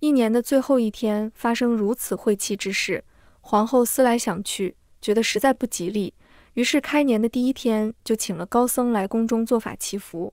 一年的最后一天发生如此晦气之事，皇后思来想去，觉得实在不吉利，于是开年的第一天就请了高僧来宫中做法祈福。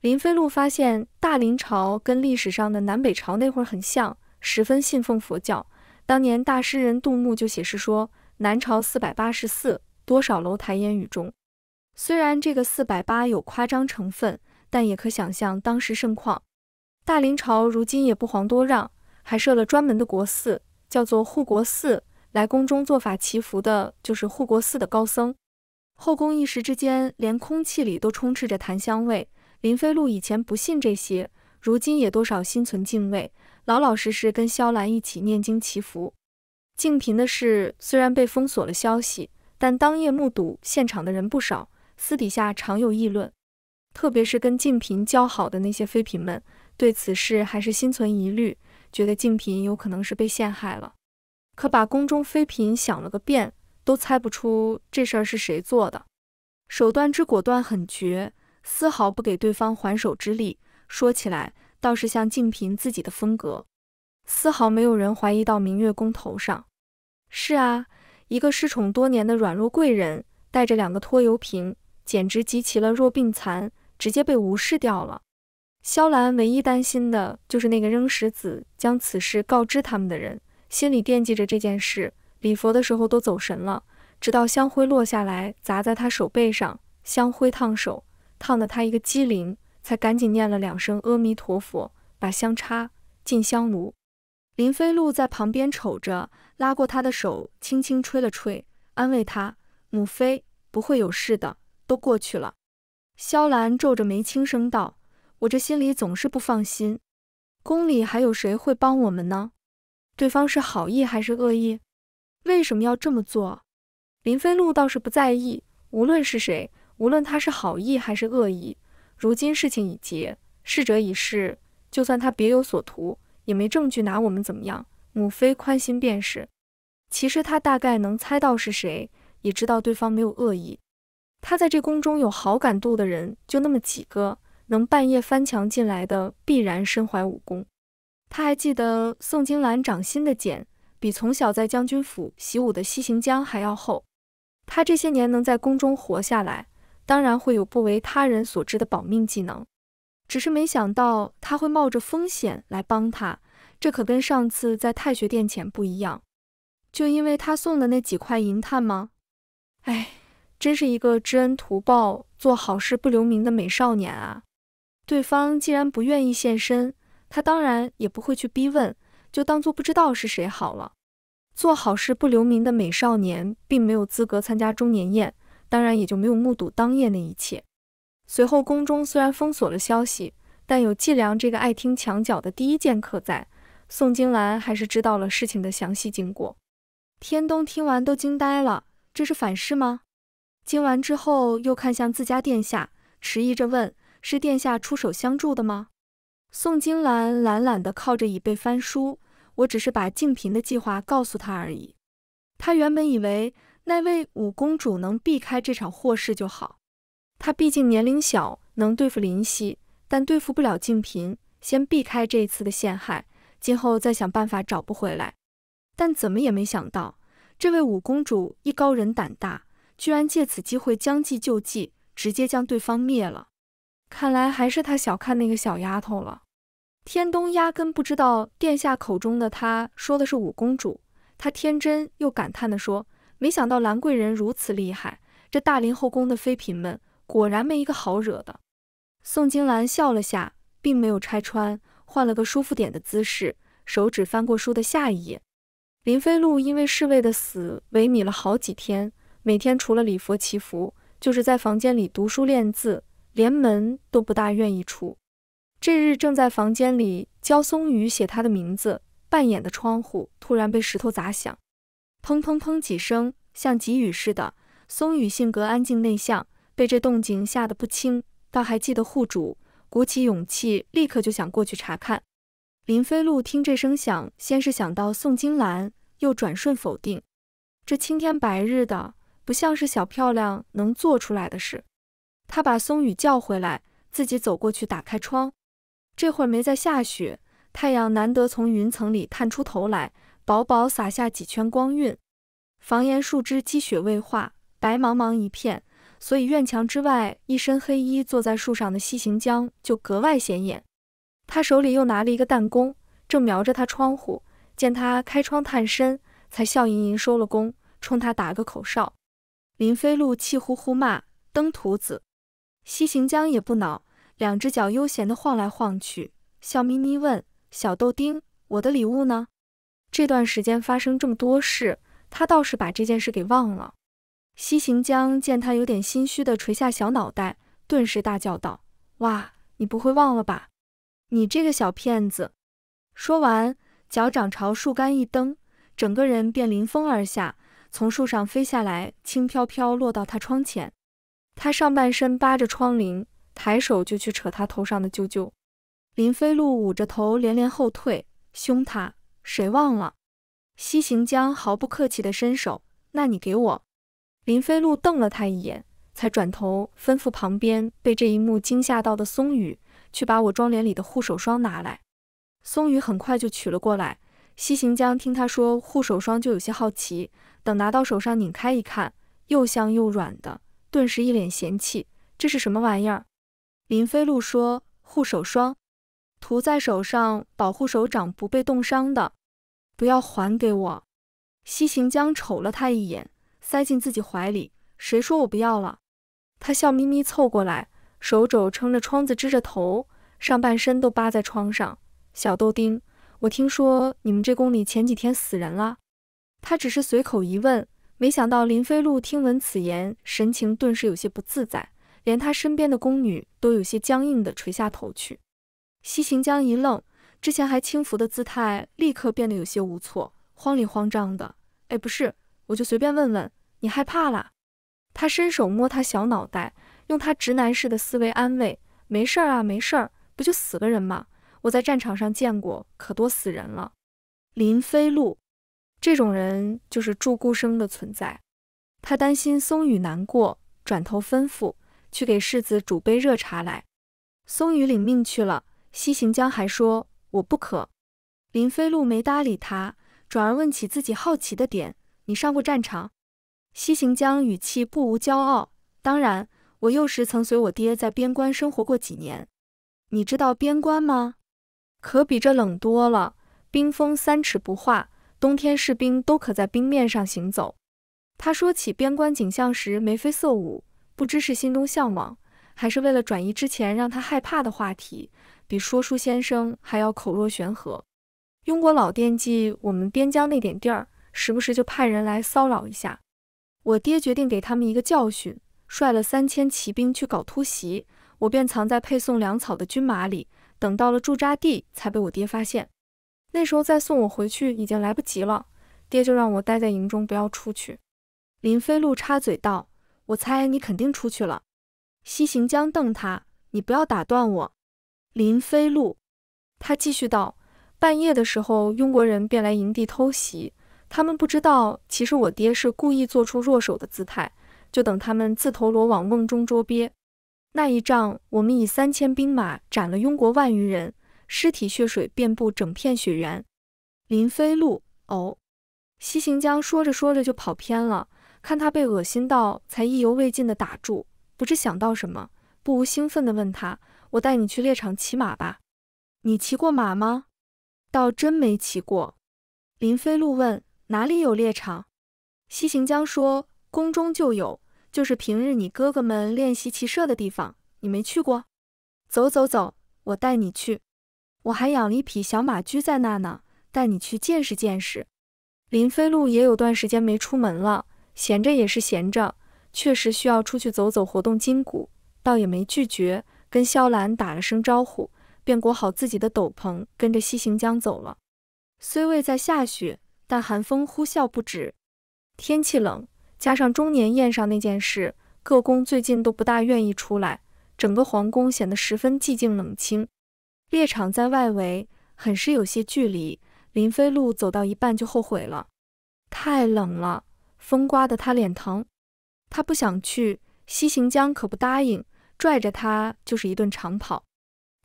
林飞禄发现大林朝跟历史上的南北朝那会儿很像，十分信奉佛教。当年大诗人杜牧就写诗说：“南朝四百八十寺，多少楼台烟雨中。”虽然这个四百八有夸张成分，但也可想象当时盛况。大林朝如今也不遑多让。还设了专门的国寺，叫做护国寺。来宫中做法祈福的，就是护国寺的高僧。后宫一时之间，连空气里都充斥着檀香味。林飞路以前不信这些，如今也多少心存敬畏，老老实实跟萧兰一起念经祈福。静嫔的事虽然被封锁了消息，但当夜目睹现场的人不少，私底下常有议论。特别是跟静嫔交好的那些妃嫔们，对此事还是心存疑虑。觉得静嫔有可能是被陷害了，可把宫中妃嫔想了个遍，都猜不出这事儿是谁做的。手段之果断，很绝，丝毫不给对方还手之力。说起来，倒是像静嫔自己的风格，丝毫没有人怀疑到明月宫头上。是啊，一个失宠多年的软弱贵人，带着两个拖油瓶，简直集齐了弱病残，直接被无视掉了。萧兰唯一担心的就是那个扔石子将此事告知他们的人，心里惦记着这件事，礼佛的时候都走神了。直到香灰落下来砸在他手背上，香灰烫手，烫得他一个激灵，才赶紧念了两声阿弥陀佛，把香插进香炉。林飞路在旁边瞅着，拉过他的手，轻轻吹了吹，安慰他：“母妃不会有事的，都过去了。”萧兰皱着眉轻声道。我这心里总是不放心，宫里还有谁会帮我们呢？对方是好意还是恶意？为什么要这么做？林飞路倒是不在意，无论是谁，无论他是好意还是恶意，如今事情已结，逝者已逝，就算他别有所图，也没证据拿我们怎么样。母妃宽心便是。其实他大概能猜到是谁，也知道对方没有恶意。他在这宫中有好感度的人就那么几个。能半夜翻墙进来的，必然身怀武功。他还记得宋金兰掌心的茧，比从小在将军府习武的西行江还要厚。他这些年能在宫中活下来，当然会有不为他人所知的保命技能。只是没想到他会冒着风险来帮他，这可跟上次在太学殿前不一样。就因为他送的那几块银炭吗？哎，真是一个知恩图报、做好事不留名的美少年啊！对方既然不愿意现身，他当然也不会去逼问，就当做不知道是谁好了。做好事不留名的美少年并没有资格参加中年宴，当然也就没有目睹当夜那一切。随后宫中虽然封锁了消息，但有季良这个爱听墙角的第一剑客在，宋金兰还是知道了事情的详细经过。天东听完都惊呆了，这是反噬吗？听完之后又看向自家殿下，迟疑着问。是殿下出手相助的吗？宋金兰懒懒地靠着椅背翻书。我只是把静嫔的计划告诉她而已。她原本以为那位五公主能避开这场祸事就好。她毕竟年龄小，能对付林夕，但对付不了静嫔。先避开这一次的陷害，今后再想办法找不回来。但怎么也没想到，这位五公主艺高人胆大，居然借此机会将计就计，直接将对方灭了。看来还是他小看那个小丫头了。天东压根不知道殿下口中的她说的是五公主。他天真又感叹地说：“没想到兰贵人如此厉害，这大林后宫的妃嫔们果然没一个好惹的。”宋金兰笑了下，并没有拆穿，换了个舒服点的姿势，手指翻过书的下一页。林飞路因为侍卫的死萎靡了好几天，每天除了礼佛祈福，就是在房间里读书练字。连门都不大愿意出，这日正在房间里教松雨写他的名字，半掩的窗户突然被石头砸响，砰砰砰几声，像急雨似的。松雨性格安静内向，被这动静吓得不轻，倒还记得户主，鼓起勇气立刻就想过去查看。林飞鹿听这声响，先是想到宋金兰，又转瞬否定，这青天白日的，不像是小漂亮能做出来的事。他把松雨叫回来，自己走过去打开窗。这会儿没在下雪，太阳难得从云层里探出头来，薄薄洒下几圈光晕。房檐树枝积雪未化，白茫茫一片，所以院墙之外，一身黑衣坐在树上的西行江就格外显眼。他手里又拿了一个弹弓，正瞄着他窗户，见他开窗探身，才笑盈盈收了弓，冲他打个口哨。林飞鹿气呼呼骂：“登徒子！”西行江也不恼，两只脚悠闲地晃来晃去，笑眯眯问小豆丁：“我的礼物呢？”这段时间发生这么多事，他倒是把这件事给忘了。西行江见他有点心虚地垂下小脑袋，顿时大叫道：“哇，你不会忘了吧？你这个小骗子！”说完，脚掌朝树干一蹬，整个人便临风而下，从树上飞下来，轻飘飘落到他窗前。他上半身扒着窗棂，抬手就去扯他头上的揪揪。林飞鹿捂着头连连后退，凶他谁忘了？西行江毫不客气地伸手，那你给我。林飞鹿瞪了他一眼，才转头吩咐旁边被这一幕惊吓到的松雨去把我妆帘里的护手霜拿来。松雨很快就取了过来。西行江听他说护手霜就有些好奇，等拿到手上拧开一看，又香又软的。顿时一脸嫌弃，这是什么玩意儿？林飞鹭说：“护手霜，涂在手上保护手掌不被冻伤的。不要还给我。”西行江瞅了他一眼，塞进自己怀里。谁说我不要了？他笑眯眯凑过来，手肘撑着窗子支着头，上半身都扒在窗上。小豆丁，我听说你们这宫里前几天死人了。他只是随口一问。没想到林飞鹭听闻此言，神情顿时有些不自在，连他身边的宫女都有些僵硬地垂下头去。西行江一愣，之前还轻浮的姿态立刻变得有些无措，慌里慌张的。哎，不是，我就随便问问，你害怕啦？他伸手摸他小脑袋，用他直男式的思维安慰：“没事儿啊，没事儿，不就死个人吗？我在战场上见过可多死人了。”林飞鹭。这种人就是注孤生的存在。他担心松雨难过，转头吩咐去给世子煮杯热茶来。松雨领命去了。西行江还说：“我不渴。”林飞路没搭理他，转而问起自己好奇的点：“你上过战场？”西行江语气不无骄傲：“当然，我幼时曾随我爹在边关生活过几年。你知道边关吗？可比这冷多了，冰封三尺不化。”冬天，士兵都可在冰面上行走。他说起边关景象时眉飞色舞，不知是心中向往，还是为了转移之前让他害怕的话题，比说书先生还要口若悬河。庸国老惦记我们边疆那点地儿，时不时就派人来骚扰一下。我爹决定给他们一个教训，率了三千骑兵去搞突袭。我便藏在配送粮草的军马里，等到了驻扎地才被我爹发现。那时候再送我回去已经来不及了，爹就让我待在营中，不要出去。林飞鹿插嘴道：“我猜你肯定出去了。”西行江瞪他：“你不要打断我。”林飞鹿他继续道：“半夜的时候，雍国人便来营地偷袭。他们不知道，其实我爹是故意做出弱手的姿态，就等他们自投罗网，瓮中捉鳖。那一仗，我们以三千兵马斩了雍国万余人。”尸体血水遍布整片雪原，林飞鹿哦，西行江说着说着就跑偏了，看他被恶心到，才意犹未尽的打住。不知想到什么，不无兴奋的问他：“我带你去猎场骑马吧？你骑过马吗？”倒真没骑过。林飞鹿问：“哪里有猎场？”西行江说：“宫中就有，就是平日你哥哥们练习骑射的地方。你没去过？走走走，我带你去。”我还养了一匹小马驹在那呢，带你去见识见识。林飞路也有段时间没出门了，闲着也是闲着，确实需要出去走走，活动筋骨，倒也没拒绝，跟萧兰打了声招呼，便裹好自己的斗篷，跟着西行江走了。虽未在下雪，但寒风呼啸不止，天气冷，加上中年宴上那件事，各宫最近都不大愿意出来，整个皇宫显得十分寂静冷清。猎场在外围，很是有些距离。林飞鹿走到一半就后悔了，太冷了，风刮得他脸疼。他不想去，西行江可不答应，拽着他就是一顿长跑。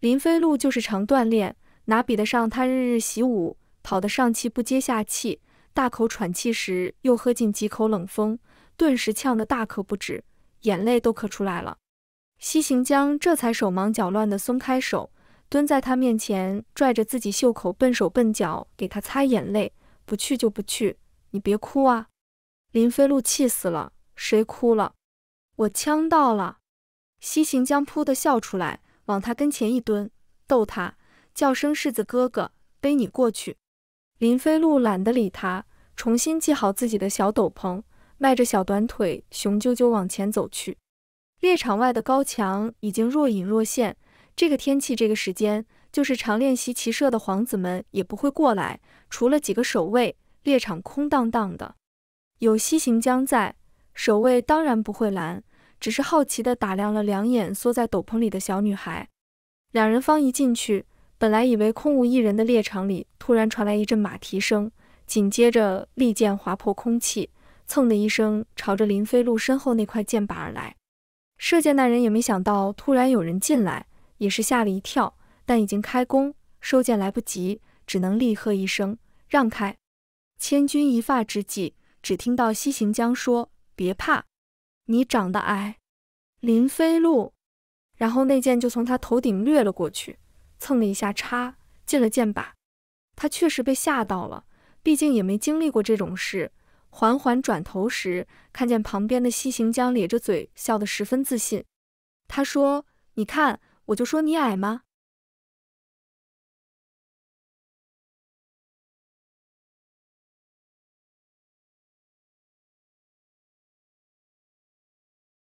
林飞鹿就是常锻炼，哪比得上他日日习武，跑得上气不接下气，大口喘气时又喝进几口冷风，顿时呛得大咳不止，眼泪都咳出来了。西行江这才手忙脚乱地松开手。蹲在他面前，拽着自己袖口，笨手笨脚给他擦眼泪。不去就不去，你别哭啊！林飞路气死了，谁哭了？我呛到了。西行将噗的笑出来，往他跟前一蹲，逗他，叫声世子哥哥，背你过去。林飞路懒得理他，重新系好自己的小斗篷，迈着小短腿，雄赳赳往前走去。猎场外的高墙已经若隐若现。这个天气，这个时间，就是常练习骑射的皇子们也不会过来，除了几个守卫，猎场空荡荡的。有西行将在，守卫当然不会拦，只是好奇的打量了两眼缩在斗篷里的小女孩。两人方一进去，本来以为空无一人的猎场里，突然传来一阵马蹄声，紧接着利剑划破空气，蹭的一声朝着林飞鹿身后那块箭靶而来。射箭那人也没想到，突然有人进来。也是吓了一跳，但已经开弓，收箭来不及，只能厉喝一声：“让开！”千钧一发之际，只听到西行江说：“别怕，你长得矮，林飞路。”然后那箭就从他头顶掠了过去，蹭了一下叉，进了剑靶。他确实被吓到了，毕竟也没经历过这种事。缓缓转头时，看见旁边的西行江咧着嘴笑得十分自信。他说：“你看。”我就说你矮吗？